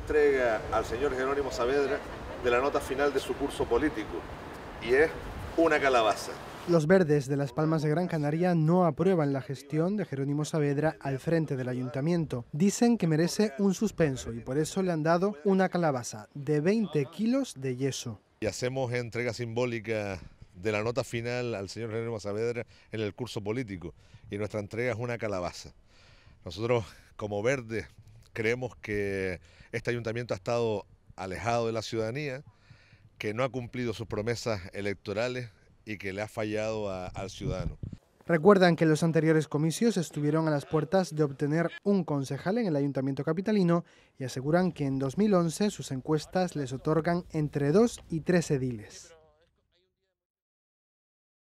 entrega al señor Jerónimo Saavedra de la nota final de su curso político, y es una calabaza. Los verdes de Las Palmas de Gran Canaria no aprueban la gestión de Jerónimo Saavedra al frente del ayuntamiento. Dicen que merece un suspenso y por eso le han dado una calabaza de 20 kilos de yeso. Y hacemos entrega simbólica de la nota final al señor Jerónimo Saavedra en el curso político y nuestra entrega es una calabaza. Nosotros como verdes Creemos que este ayuntamiento ha estado alejado de la ciudadanía, que no ha cumplido sus promesas electorales y que le ha fallado al ciudadano. Recuerdan que los anteriores comicios estuvieron a las puertas de obtener un concejal en el ayuntamiento capitalino y aseguran que en 2011 sus encuestas les otorgan entre dos y tres ediles.